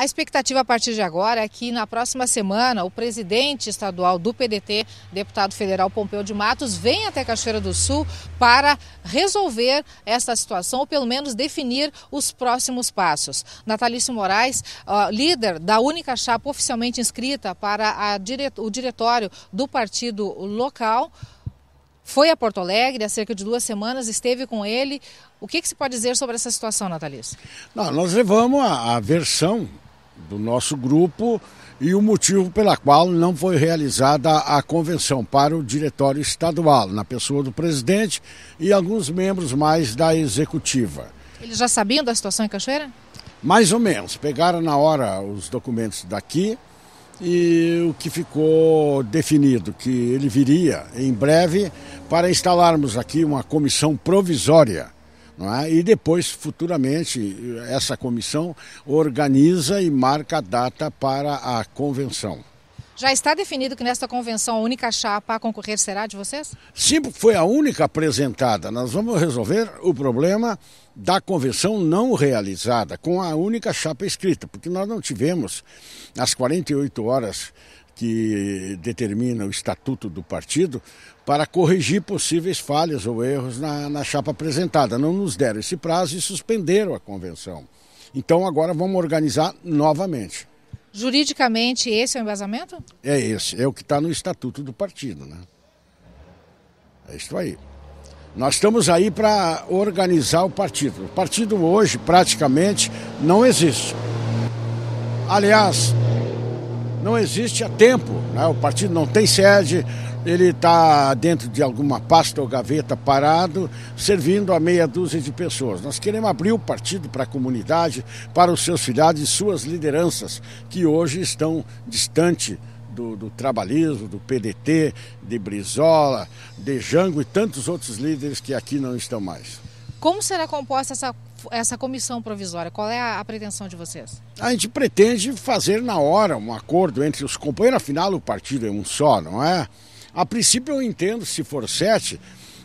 A expectativa a partir de agora é que na próxima semana o presidente estadual do PDT, deputado federal Pompeu de Matos, venha até Cachoeira do Sul para resolver essa situação ou pelo menos definir os próximos passos. Natalício Moraes, líder da única chapa oficialmente inscrita para dire... o diretório do partido local, foi a Porto Alegre há cerca de duas semanas, esteve com ele. O que, que se pode dizer sobre essa situação, Natalício? nós levamos a, a versão do nosso grupo e o motivo pela qual não foi realizada a convenção para o diretório estadual, na pessoa do presidente e alguns membros mais da executiva. Eles já sabiam da situação em Cachoeira? Mais ou menos. Pegaram na hora os documentos daqui e o que ficou definido que ele viria em breve para instalarmos aqui uma comissão provisória é? E depois, futuramente, essa comissão organiza e marca a data para a convenção. Já está definido que nesta convenção a única chapa a concorrer será de vocês? Sim, foi a única apresentada. Nós vamos resolver o problema da convenção não realizada, com a única chapa escrita, porque nós não tivemos, as 48 horas que determina o estatuto do partido para corrigir possíveis falhas ou erros na, na, chapa apresentada. Não nos deram esse prazo e suspenderam a convenção. Então agora vamos organizar novamente. Juridicamente, esse é o embasamento? É esse, é o que está no estatuto do partido. Né? É isso aí. Nós estamos aí para organizar o partido. O partido hoje praticamente não existe. Aliás, não existe há tempo. Né? O partido não tem sede, ele está dentro de alguma pasta ou gaveta parado, servindo a meia dúzia de pessoas. Nós queremos abrir o partido para a comunidade, para os seus filhados e suas lideranças, que hoje estão distante do, do trabalhismo, do PDT, de Brizola, de Jango e tantos outros líderes que aqui não estão mais. Como será composta essa essa comissão provisória? Qual é a, a, pretensão de vocês? A gente pretende fazer na hora um acordo entre os companheiros, afinal o partido é um só, não é? A princípio eu entendo, se for sete,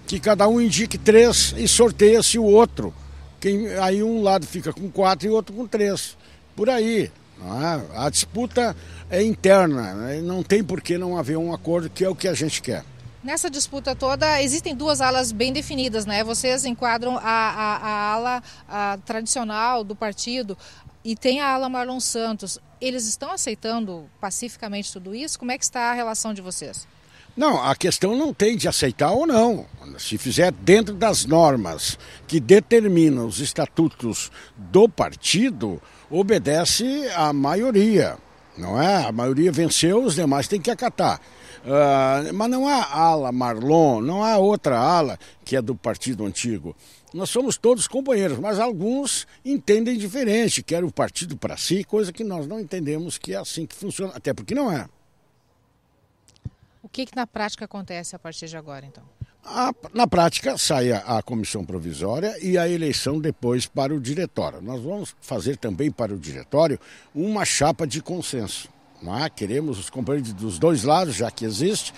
que cada um indique três e sorteia-se o outro. Quem, aí um lado fica com quatro e outro com três. Por aí. É? A disputa é interna, né? não tem por que não haver um acordo, que é o que a gente quer. Nessa disputa toda, existem duas alas bem definidas, né? Vocês enquadram a, a, a ala a tradicional do partido e tem a ala Marlon Santos. Eles estão aceitando pacificamente tudo isso? Como é que está a relação de vocês? Não, a questão não tem de aceitar ou não. Se fizer dentro das normas que determinam os estatutos do partido, obedece à maioria. Não é? A maioria venceu, os demais têm que acatar. Uh, mas não há ala Marlon, não há outra ala que é do partido antigo. Nós somos todos companheiros, mas alguns entendem diferente, querem o partido para si, coisa que nós não entendemos que é assim que funciona, até porque não é. O que, que na prática acontece a partir de agora, então? A, na prática, sai a, a, comissão provisória e a eleição depois para o diretório. Nós vamos fazer também para o diretório uma chapa de consenso. É? Queremos os companheiros dos dois lados, já que existe,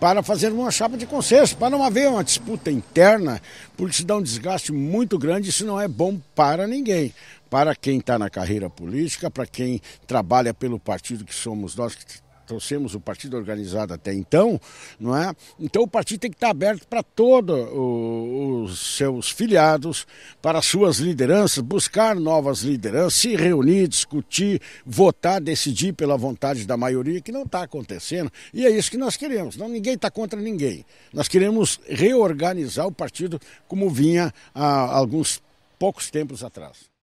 para fazer uma chapa de consenso, para não haver uma disputa interna, porque se dá um desgaste muito grande, isso não é bom para ninguém. Para quem está na carreira política, para quem trabalha pelo partido que somos nós, que trouxemos o partido organizado até então, não é? Então o partido tem que estar aberto para todos os seus filiados, para suas lideranças, buscar novas lideranças, se reunir, discutir, votar, decidir pela vontade da maioria, que não está acontecendo. E é isso que nós queremos. Não, ninguém está contra ninguém. Nós queremos reorganizar o partido como vinha há alguns poucos tempos atrás.